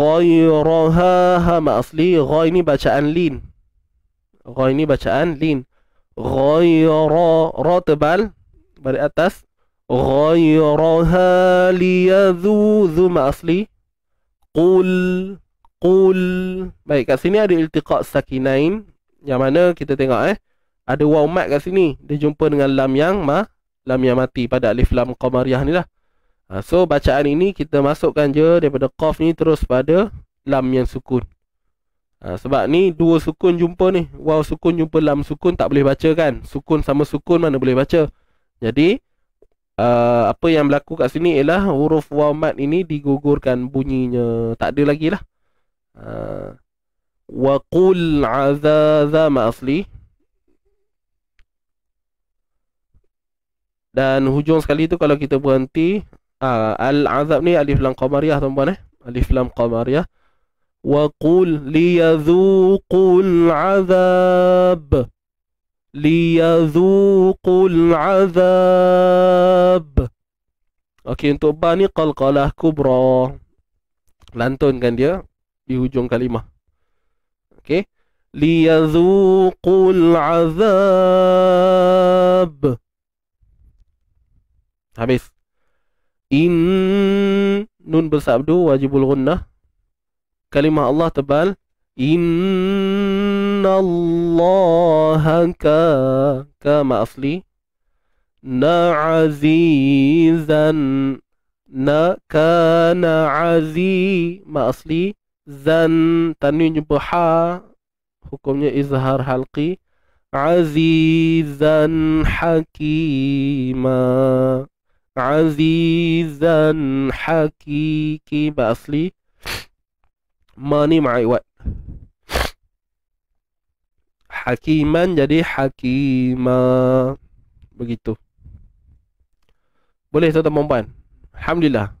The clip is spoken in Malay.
ghayraha hama asli ghay ni bacaan lin ghay ni bacaan lin ghayra ra tebal dari atas ghayraha liyadhu ma asli qul qul baik kat sini ada iltiqa' sakinain yang mana kita tengok eh ada waw kat sini dia jumpa dengan lam yang ma lam yang mati pada alif lam qamariah ni lah Ha, so bacaan ini kita masukkan je daripada qaf ni terus pada lam yang sukun. Ha, sebab ni dua sukun jumpa ni. Wow sukun jumpa lam sukun tak boleh baca kan. Sukun sama sukun mana boleh baca. Jadi uh, apa yang berlaku kat sini ialah huruf waw mat ini digugurkan bunyinya. Tak ada lagi lah. Ha, wa qul azaza ma'asli. Dan hujung sekali tu kalau kita berhenti Ah, al-azab ni alif lam qamariyah tuan-tuan eh. Alif lam qamariyah. Wa qul liyadhuqul azab. Liyadhuqul azab. Okey, untuk ba ni qalqalah kubra. Lantunkan dia di hujung kalimah. Okey. Liyadhuqul azab. Habis. In Nun bersabdu wajibul gunnah Kalimah Allah tebal Inna ka ka asli Na azizan Na kana azi Ma asli Zan tanwin jubaha Hukumnya izhar halqi Azizan hakimah Azizan Hakiki Basli Mani Ma'iwat Hakiman jadi Hakima Begitu Boleh tuan-tuan Alhamdulillah